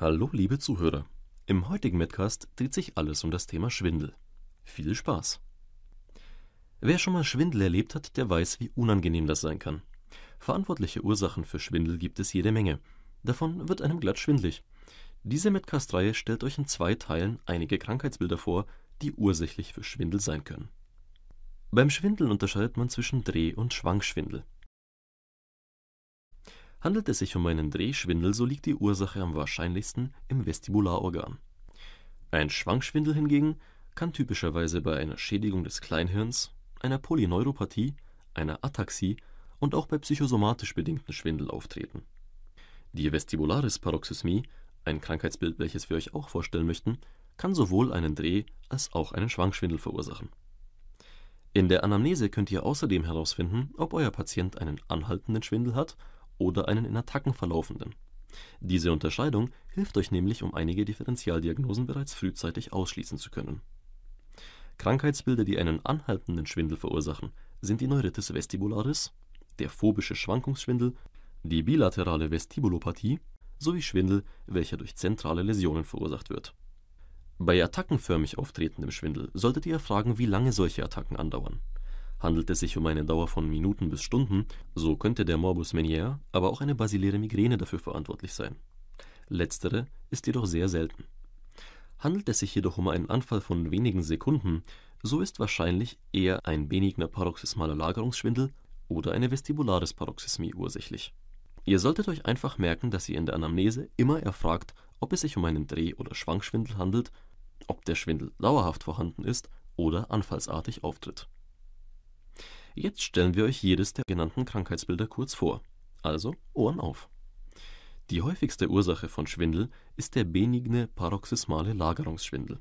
Hallo, liebe Zuhörer. Im heutigen Midcast dreht sich alles um das Thema Schwindel. Viel Spaß! Wer schon mal Schwindel erlebt hat, der weiß, wie unangenehm das sein kann. Verantwortliche Ursachen für Schwindel gibt es jede Menge. Davon wird einem glatt schwindlig. Diese Midcast-Reihe stellt euch in zwei Teilen einige Krankheitsbilder vor, die ursächlich für Schwindel sein können. Beim Schwindel unterscheidet man zwischen Dreh- und Schwankschwindel. Handelt es sich um einen Drehschwindel, so liegt die Ursache am wahrscheinlichsten im Vestibularorgan. Ein Schwangschwindel hingegen kann typischerweise bei einer Schädigung des Kleinhirns, einer Polyneuropathie, einer Ataxie und auch bei psychosomatisch bedingten Schwindel auftreten. Die vestibularis Paroxysmie, ein Krankheitsbild, welches wir euch auch vorstellen möchten, kann sowohl einen Dreh- als auch einen Schwangschwindel verursachen. In der Anamnese könnt ihr außerdem herausfinden, ob euer Patient einen anhaltenden Schwindel hat oder einen in Attacken verlaufenden. Diese Unterscheidung hilft euch nämlich, um einige Differentialdiagnosen bereits frühzeitig ausschließen zu können. Krankheitsbilder, die einen anhaltenden Schwindel verursachen, sind die Neuritis vestibularis, der phobische Schwankungsschwindel, die bilaterale Vestibulopathie sowie Schwindel, welcher durch zentrale Läsionen verursacht wird. Bei attackenförmig auftretendem Schwindel solltet ihr fragen, wie lange solche Attacken andauern Handelt es sich um eine Dauer von Minuten bis Stunden, so könnte der Morbus Meniere, aber auch eine basiläre Migräne dafür verantwortlich sein. Letztere ist jedoch sehr selten. Handelt es sich jedoch um einen Anfall von wenigen Sekunden, so ist wahrscheinlich eher ein benigner paroxysmaler Lagerungsschwindel oder eine vestibulares Paroxysmie ursächlich. Ihr solltet euch einfach merken, dass ihr in der Anamnese immer erfragt, ob es sich um einen Dreh- oder Schwankschwindel handelt, ob der Schwindel dauerhaft vorhanden ist oder anfallsartig auftritt Jetzt stellen wir euch jedes der genannten Krankheitsbilder kurz vor. Also Ohren auf. Die häufigste Ursache von Schwindel ist der benigne paroxysmale Lagerungsschwindel.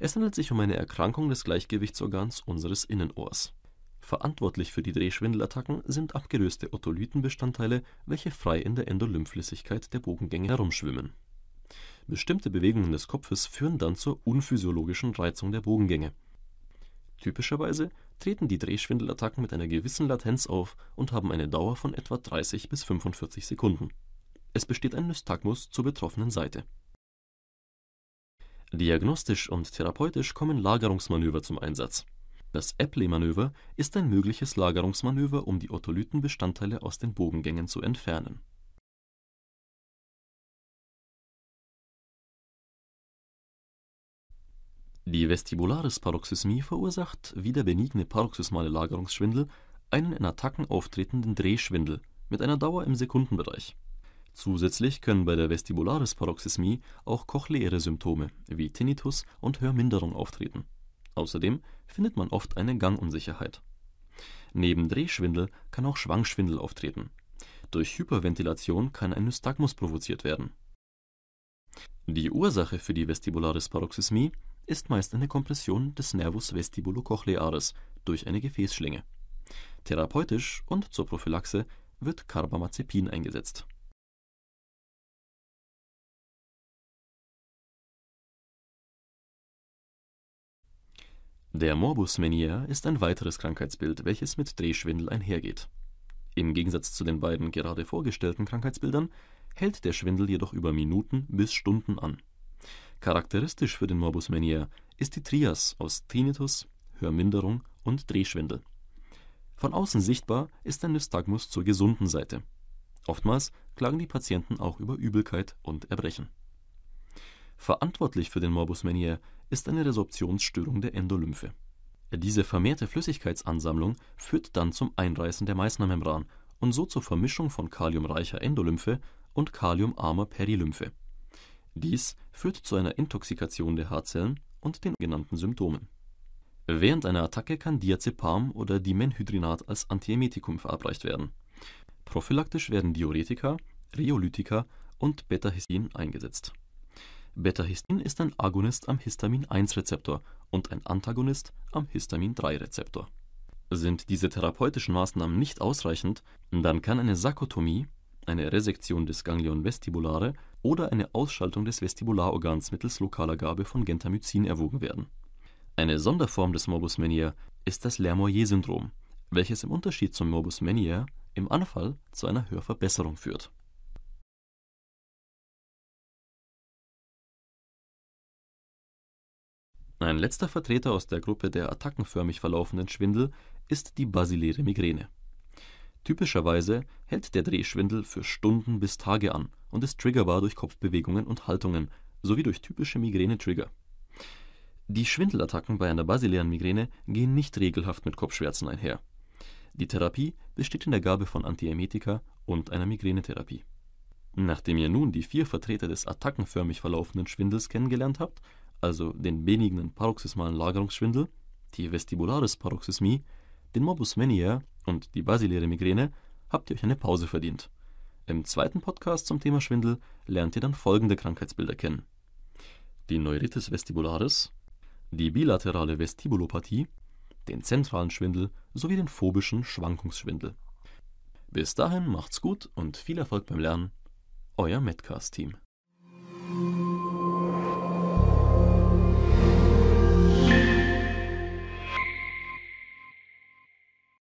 Es handelt sich um eine Erkrankung des Gleichgewichtsorgans unseres Innenohrs. Verantwortlich für die Drehschwindelattacken sind abgelöste Otolytenbestandteile, welche frei in der Endolymphflüssigkeit der Bogengänge herumschwimmen. Bestimmte Bewegungen des Kopfes führen dann zur unphysiologischen Reizung der Bogengänge. Typischerweise treten die Drehschwindelattacken mit einer gewissen Latenz auf und haben eine Dauer von etwa 30 bis 45 Sekunden. Es besteht ein Nystagmus zur betroffenen Seite. Diagnostisch und therapeutisch kommen Lagerungsmanöver zum Einsatz. Das Epley-Manöver ist ein mögliches Lagerungsmanöver, um die Otolytenbestandteile aus den Bogengängen zu entfernen Die vestibularis Paroxysmie verursacht, wie der benigne paroxysmale Lagerungsschwindel, einen in Attacken auftretenden Drehschwindel mit einer Dauer im Sekundenbereich. Zusätzlich können bei der vestibularis Paroxysmie auch cochleäre Symptome wie Tinnitus und Hörminderung auftreten. Außerdem findet man oft eine Gangunsicherheit. Neben Drehschwindel kann auch Schwangschwindel auftreten. Durch Hyperventilation kann ein Nystagmus provoziert werden. Die Ursache für die vestibularis Paroxysmie ist meist eine Kompression des Nervus vestibulocochleares durch eine Gefäßschlinge. Therapeutisch und zur Prophylaxe wird Carbamazepin eingesetzt. Der Morbus Menier ist ein weiteres Krankheitsbild, welches mit Drehschwindel einhergeht. Im Gegensatz zu den beiden gerade vorgestellten Krankheitsbildern hält der Schwindel jedoch über Minuten bis Stunden an Charakteristisch für den Morbus Menier ist die Trias aus Tinnitus, Hörminderung und Drehschwindel. Von außen sichtbar ist ein Nystagmus zur gesunden Seite. Oftmals klagen die Patienten auch über Übelkeit und Erbrechen. Verantwortlich für den Morbus Menier ist eine Resorptionsstörung der Endolymphe. Diese vermehrte Flüssigkeitsansammlung führt dann zum Einreißen der Meißnermembran und so zur Vermischung von kaliumreicher Endolymphe und kaliumarmer Perilymphe. Dies führt zu einer Intoxikation der Haarzellen und den genannten Symptomen. Während einer Attacke kann Diazepam oder Dimenhydrinat als Antiemetikum verabreicht werden. Prophylaktisch werden Diuretika, Rheolytika und Beta-Histin eingesetzt. Beta-Histin ist ein Agonist am Histamin-1-Rezeptor und ein Antagonist am Histamin-3-Rezeptor. Sind diese therapeutischen Maßnahmen nicht ausreichend, dann kann eine Sarkotomie eine Resektion des Ganglion vestibulare oder eine Ausschaltung des Vestibularorgans mittels lokaler Gabe von Gentamycin erwogen werden. Eine Sonderform des Morbus Menier ist das Lermoyer-Syndrom, welches im Unterschied zum Morbus Menier im Anfall zu einer Hörverbesserung führt. Ein letzter Vertreter aus der Gruppe der attackenförmig verlaufenden Schwindel ist die basiläre Migräne Typischerweise hält der Drehschwindel für Stunden bis Tage an und ist triggerbar durch Kopfbewegungen und Haltungen sowie durch typische Migränetrigger. Die Schwindelattacken bei einer basilären Migräne gehen nicht regelhaft mit Kopfschmerzen einher. Die Therapie besteht in der Gabe von Antiemetika und einer Migränetherapie. Nachdem ihr nun die vier Vertreter des attackenförmig verlaufenden Schwindels kennengelernt habt, also den benignen paroxysmalen Lagerungsschwindel, die vestibularis Paroxysmie, den Morbus Menier und die basiläre Migräne habt ihr euch eine Pause verdient. Im zweiten Podcast zum Thema Schwindel lernt ihr dann folgende Krankheitsbilder kennen: die Neuritis vestibularis, die bilaterale Vestibulopathie, den zentralen Schwindel sowie den phobischen Schwankungsschwindel. Bis dahin macht's gut und viel Erfolg beim Lernen. Euer Medcast-Team.